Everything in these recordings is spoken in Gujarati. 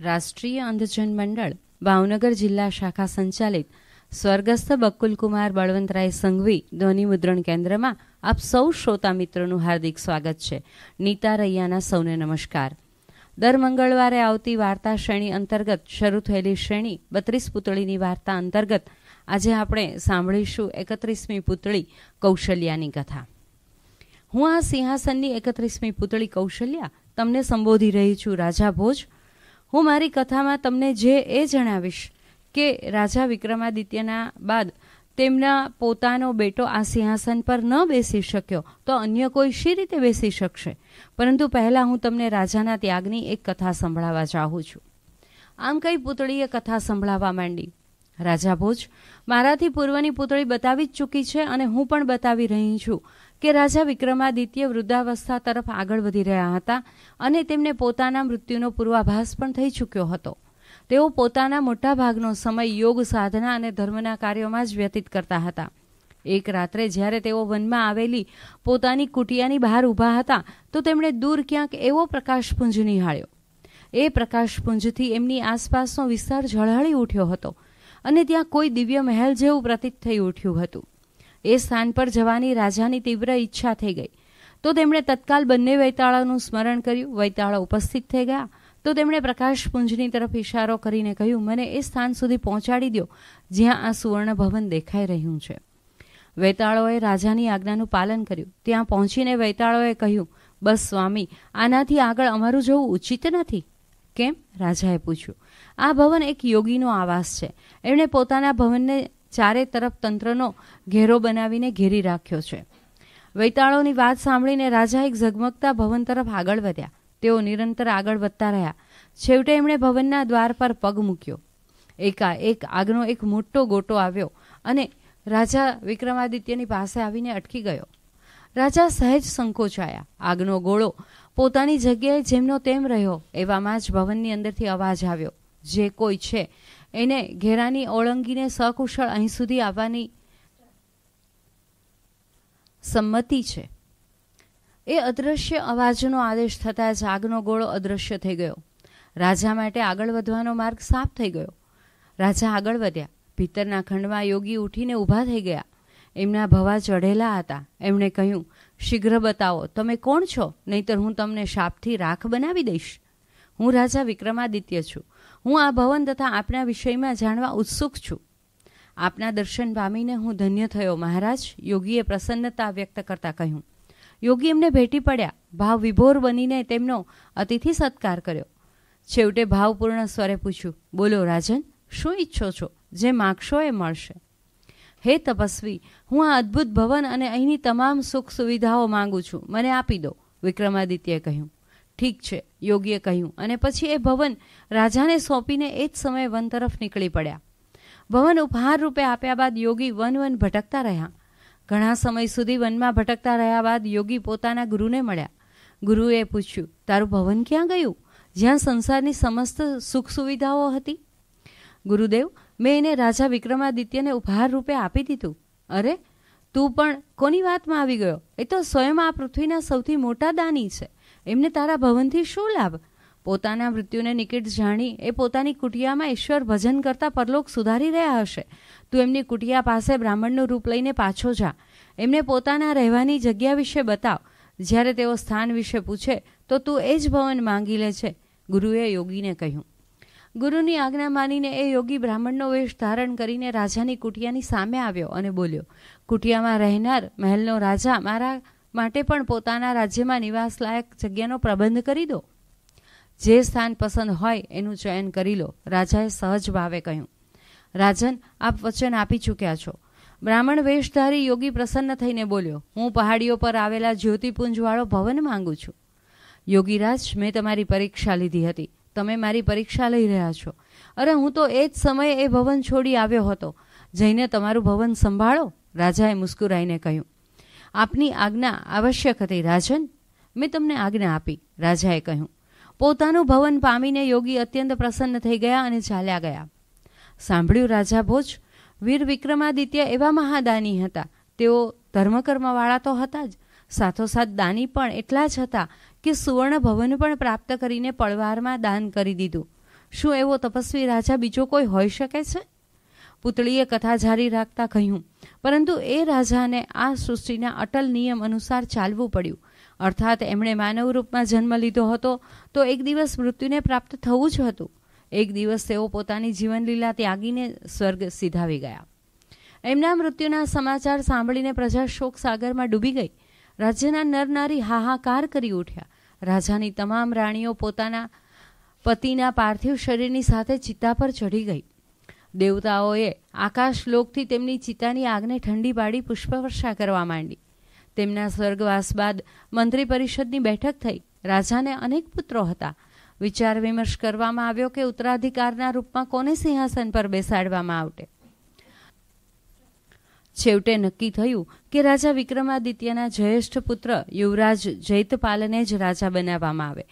રાષ્ટ્રીય અંધજન મંડળ ભાવનગર જિલ્લા શાખા સંચાલિત સ્વર્ગસ્થ બકુલકુમાર બળવંતરાય સંઘવી ધ્વનિમુદ્રણ કેન્દ્રમાં આપ સૌ શ્રોતા મિત્રોનું હાર્દિક સ્વાગત છે નીતા રૈયાના સૌને નમસ્કાર દર મંગળવારે આવતી વાર્તા શ્રેણી અંતર્ગત શરૂ થયેલી શ્રેણી બત્રીસ પુતળીની વાર્તા અંતર્ગત આજે આપણે સાંભળીશું એકત્રીસમી પુતળી કૌશલ્યાની કથા હું આ સિંહાસનની એકત્રીસમી પુતળી કૌશલ્યા તમને સંબોધી રહી છું રાજા ભોજ હું મારી કથામાં તમને જે એ જણાવીશ કે રાજા વિક્રમાદિત્યના બાદ તેમના પોતાનો બેટો આ સિંહાસન પર ન બેસી શક્યો તો અન્ય કોઈ શી રીતે બેસી શકશે પરંતુ પહેલાં હું તમને રાજાના ત્યાગની એક કથા સંભળાવવા ચાહું છું આમ કઈ પુતળીએ કથા સંભળાવવા માંડી રાજા ભોજ મારાથી પૂર્વની પુતળી બતાવી જ ચૂકી છે અને હું પણ બતાવી રહી છું કે રાજા વિક્રમાદિત્ય વૃદ્ધાવસ્થા તરફ આગળ વધી રહ્યા હતા અને તેમને પોતાના મૃત્યુનો પૂર્વાભાસ પણ થઈ ચૂક્યો હતો તેઓ પોતાના મોટાભાગનો સમય યોગ સાધના અને ધર્મના કાર્યોમાં જ વ્યતીત કરતા હતા એક રાત્રે જ્યારે તેઓ વનમાં આવેલી પોતાની કુટિયાની બહાર ઊભા હતા તો તેમણે દૂર ક્યાંક એવો પ્રકાશપુંજ નિહાળ્યો એ પ્રકાશપુંજથી એમની આસપાસનો વિસ્તાર ઝળહળી ઉઠ્યો હતો અને ત્યાં કોઈ દિવ્ય મહેલ જેવું પ્રતીત થઈ ઉઠ્યું હતું એ સ્થાન પર જવાની રાજાની તીવ્ર ઈચ્છા થઈ ગઈ તો તેમણે તત્કાલ બંને વૈતાળાનું સ્મરણ કર્યું વૈતાળા ઉપસ્થિત થઈ ગયા તો તેમણે પ્રકાશપુંજની તરફ ઇશારો કરીને કહ્યું મને એ સ્થાન સુધી પહોંચાડી દો જ્યાં આ સુવર્ણ ભવન દેખાઈ રહ્યું છે વૈતાળોએ રાજાની આજ્ઞાનું પાલન કર્યું ત્યાં પહોંચીને વૈતાળોએ કહ્યું બસ સ્વામી આનાથી આગળ અમારું જવું ઉચિત નથી કેમ રાજાએ પૂછ્યું આ ભવન એક યોગીનો આવાસ છે એમણે પોતાના ભવનને ચારે તરફ તંત્રનો ઘેરો બનાવીને ઘેરી રાખ્યો છે વૈતાળોની વાત સાંભળીને રાજા એક ઝગમગતા ભવન તરફ આગળ વધ્યા તેઓ નિરંતર આગળ વધતા રહ્યા છેવટે એમણે ભવનના દ્વાર પર પગ મૂક્યો એકાએક આગનો એક મોટો ગોટો આવ્યો અને રાજા વિક્રમાદિત્યની પાસે આવીને અટકી ગયો રાજા સહેજ સંકોચાયા આગનો ગોળો પોતાની જગ્યાએ જેમનો તેમ રહ્યો એવામાં જ ભવનની અંદરથી અવાજ આવ્યો જે કોઈ છે એને ઘેરાની ઓળંગીને સકુશળ અહીં સુધી આવવાની સંમતિ છે એ અદૃશ્ય અવાજનો આદેશ થતાં જ આગનો ગોળો અદૃશ્ય થઈ ગયો રાજા માટે આગળ વધવાનો માર્ગ સાફ થઈ ગયો રાજા આગળ વધ્યા ભીતરના ખંડમાં યોગી ઉઠીને ઊભા થઈ ગયા એમના ભવા ચઢેલા હતા એમણે કહ્યું શીઘ્ર બતાવો તમે કોણ છો નહીતર હું તમને શાપથી રાખ બનાવી દઈશ હું રાજા વિક્રમાદિત્ય છું હું આ ભવન તથા આપના વિષયમાં જાણવા ઉત્સુક છું આપના દર્શન પામીને હું ધન્ય થયો મહારાજ યોગીએ પ્રસન્નતા વ્યક્ત કરતા કહ્યું યોગી એમને ભેટી પડ્યા ભાવ વિભોર બનીને તેમનો અતિથિ સત્કાર કર્યો છેવટે ભાવપૂર્ણ સ્વરે પૂછ્યું બોલો રાજન શું ઈચ્છો છો જે માગશો એ મળશે હે તપસ્વી હું આ અદ્ભુત ભવન અને અહીંની તમામ સુખ સુવિધાઓ માંગુ છું મને આપી દો વિક્રમાદિત્યએ કહ્યું ઠીક છે યોગીએ કહ્યું અને પછી એ ભવન રાજાને સોંપીને એ જ સમયે વન તરફ નીકળી પડ્યા ભવન ઉપહાર રૂપે આપ્યા બાદ યોગી વન વન ભટકતા રહ્યા ઘણા સમય સુધી વનમાં ભટકતા રહ્યા બાદ યોગી પોતાના ગુરુને મળ્યા ગુરુએ પૂછ્યું તારું ભવન ક્યાં ગયું જ્યાં સંસારની સમસ્ત સુખ સુવિધાઓ હતી ગુરુદેવ મેં એને રાજા વિક્રમાદિત્યને ઉપહાર રૂપે આપી દીધું અરે તું પણ કોની વાતમાં આવી ગયો એ તો સ્વયં આ પૃથ્વીના સૌથી મોટા દાની છે એમને તારા ભવનથી શું લાભ પોતાના મૃત્યુને નિકટ જાણી એ પોતાની કુટિયામાં ઈશ્વર ભજન કરતા પરલોક સુધારી રહ્યા હશે તું એમની કુટિયા પાસે બ્રાહ્મણનું રૂપ લઈને પાછો જા એમને પોતાના રહેવાની જગ્યા વિશે બતાવ જ્યારે તેઓ સ્થાન વિશે પૂછે તો તું એ જ ભવન માંગી લે છે ગુરુએ યોગીને કહ્યું ગુરુની આજ્ઞા માનીને એ યોગી બ્રાહ્મણનો વેશ ધારણ કરીને રાજાની કુટિયાની સામે આવ્યો અને બોલ્યો કુટિયામાં રહેનાર મહેલનો રાજા મારા માટે પણ પોતાના રાજ્યમાં નિવાસલાયક જગ્યાનો પ્રબંધ કરી દો જે સ્થાન પસંદ હોય એનું ચયન કરી લો રાજાએ સહજ ભાવે કહ્યું રાજન આપ વચન આપી ચૂક્યા છો બ્રાહ્મણ વેશધારી યોગી પ્રસન્ન થઈને બોલ્યો હું પહાડીઓ પર આવેલા જ્યોતિપુંજવાળો ભવન માંગુ છું યોગીરાજ મેં તમારી પરીક્ષા લીધી હતી તમે મારી પરીક્ષા લઈ રહ્યા છો અરે હું તો એ જ સમયે એ ભવન છોડી આવ્યો હતો જઈને તમારું ભવન સંભાળો રાજાએ મુસ્કુરાઈને કહ્યું આપની આજ્ઞા આવશ્યક હતી રાજન મેં તમને આજ્ઞા આપી રાજાએ કહ્યું પોતાનું ભવન પામીને યોગી અત્યંત પ્રસન્ન થઈ ગયા અને ચાલ્યા ગયા સાંભળ્યું રાજા ભોજ વીર વિક્રમાદિત્ય એવા મહાદાની હતા તેઓ ધર્મકર્મવાળા તો હતા જ સાથોસાથ દાની પણ એટલા જ હતા કે સુવર્ણ ભવન પણ પ્રાપ્ત કરીને પળવારમાં દાન કરી દીધું શું એવો તપસ્વી રાજા બીજો કોઈ હોઈ શકે છે પુતળીએ કથા જારી રાખતા કહ્યું પરંતુ એ રાજાને આ સૃષ્ટિના અટલ નિયમ અનુસાર ચાલવું પડ્યું અર્થાત એમણે માનવ રૂપમાં જન્મ લીધો હતો તો એક દિવસ મૃત્યુને પ્રાપ્ત થવું જ હતું એક દિવસ તેઓ પોતાની જીવનલીલા ત્યાગીને સ્વર્ગ સીધાવી ગયા એમના મૃત્યુના સમાચાર સાંભળીને પ્રજા શોક સાગરમાં ડૂબી ગઈ રાજ્યના નરનારી હાહાકાર કરી ઉઠ્યા રાજાની તમામ રાણીઓ પોતાના પતિના પાર્થિવ શરીરની સાથે ચિત્તા પર ચઢી ગઈ દેવતાઓએ આકાશલોકથી તેમની ચિત્તાની આગને ઠંડી પાડી પુષ્પવર્ષા કરવા માંડી તેમના સ્વર્ગવાસ બાદ મંત્રી પરિષદની બેઠક થઈ રાજાને અનેક પુત્રો હતા વિચાર વિમર્શ કરવામાં આવ્યો કે ઉત્તરાધિકારના રૂપમાં કોને સિંહાસન પર બેસાડવામાં આવટે છેવટે નક્કી થયું કે રાજા વિક્રમાદિત્યના જ્યેષ્ઠ પુત્ર યુવરાજ જૈતપાલને જ રાજા બનાવવામાં આવે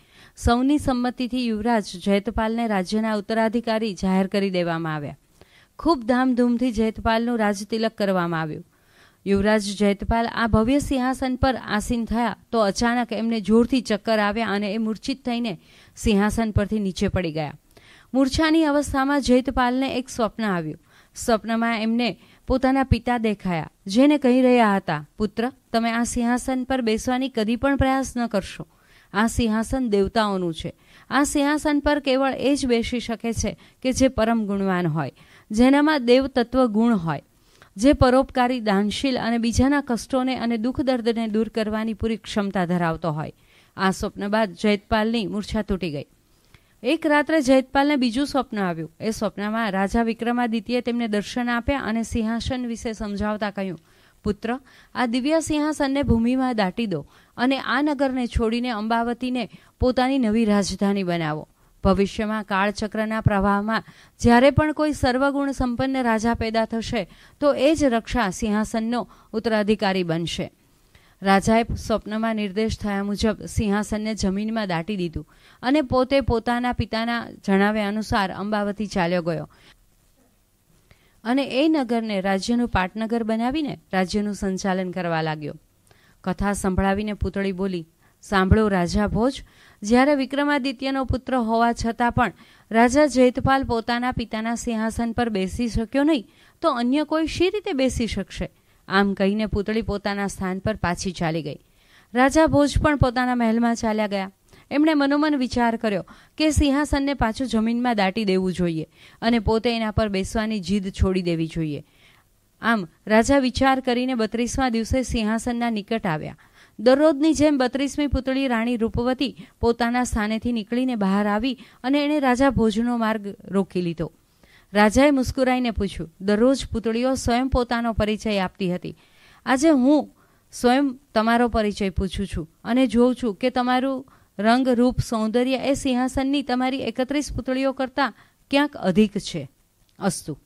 સૌની સંમતિથી યુવરાજ જયતપાલને રાજ્યના ઉત્તરાધિકારી જાહેર કરી દેવામાં આવ્યા ખૂબ ધામધૂમથી જૈતપાલનું રાજતિલક કરવામાં આવ્યું યુવરાજ જયતપાલ આ ભવ્ય સિંહાસન પર આસીન થયા તો અચાનક એમને જોરથી ચક્કર આવ્યા અને એ મૂર્છિત થઈને સિંહાસન પરથી નીચે પડી ગયા મૂર્છાની અવસ્થામાં જૈતપાલને એક સ્વપ્ન આવ્યું સ્વપ્નમાં એમને પોતાના પિતા દેખાયા જેને કહી રહ્યા હતા પુત્ર તમે આ સિંહાસન પર બેસવાની કદી પણ પ્રયાસ ન કરશો આ સિંહાસન દેવતાઓનું છે આ સિંહાસન પર કેવળ એ જ બેસી શકે છે કે જે પરમ ગુણવાન હોય જેનામાં દેવ તત્વ ગુણ હોય જે પરોપકારી દાનશીલ અને બીજાના કષ્ટોને અને દુઃખ દર્દને દૂર કરવાની પૂરી ક્ષમતા ધરાવતો હોય આ સ્વપ્ન બાદ જયતપાલની મૂર્છા તૂટી ગઈ એક રાત્રે જયતપાલને બીજું સ્વપ્ન આવ્યું એ સ્વપ્નમાં રાજા વિક્રમાદિત્યએ તેમને દર્શન આપ્યા અને સિંહાસન વિશે સમજાવતા કહ્યું પુત્ર આ દિવ્ય સિંહાસનને ભૂમિમાં દાટી દો અને આ નગરને છોડીને અંબાવતીને પોતાની નવી રાજધાની બનાવો ભવિષ્યમાં કાળચક્રના પ્રવાહમાં જ્યારે પણ કોઈ સર્વગુણ સંપન્ન રાજા પેદા થશે તો એ જ રક્ષા સિંહાસનનો ઉત્તરાધિકારી બનશે રાજાએ સ્વપ્નમાં નિર્દેશ થયા મુજબ સિંહાસનને જમીનમાં દાટી દીધું અને પોતે પોતાના પિતાના જણાવ્યા અનુસાર અંબાવતી ચાલ્યો ગયો અને એ નગરને રાજ્યનું પાટનગર બનાવીને રાજ્યનું સંચાલન કરવા લાગ્યો કથા સંભળાવીને પુતળી બોલી સાંભળો રાજા ભોજ જ્યારે વિક્રમાદિત્યનો પુત્ર હોવા છતાં પણ રાજા જેતપાલ પોતાના પિતાના સિંહાસન પર બેસી શક્યો નહીં તો અન્ય કોઈ શી રીતે બેસી શકશે આમ કહીને પુતળી પોતાના સ્થાન પર પાછી ચાલી ગઈ રાજા ભોજ પણ પોતાના મહેલમાં ચાલ્યા ગયા એમણે મનોમન વિચાર કર્યો કે સિંહાસનને પાછું જમીનમાં દાટી દેવું જોઈએ અને પોતે એના પર બેસવાની જીદ છોડી દેવી જોઈએ આમ રાજા વિચાર કરીને બત્રીસમા દિવસે સિંહાસનના નિકટ આવ્યા દરરોજની જેમ બત્રીસમી પુતળી રાણી રૂપવતી પોતાના સ્થાનેથી નીકળીને બહાર આવી અને એણે રાજા ભોજનો માર્ગ રોકી લીધો રાજાએ મુસ્કુરાઈને પૂછ્યું દરરોજ પુતળીઓ સ્વયં પોતાનો પરિચય આપતી હતી આજે હું સ્વયં તમારો પરિચય પૂછું છું અને જોઉં છું કે તમારું રંગ રૂપ સૌંદર્ય એ સિંહાસનની તમારી એકત્રીસ પુતળીઓ કરતાં ક્યાંક અધિક છે અસ્તુ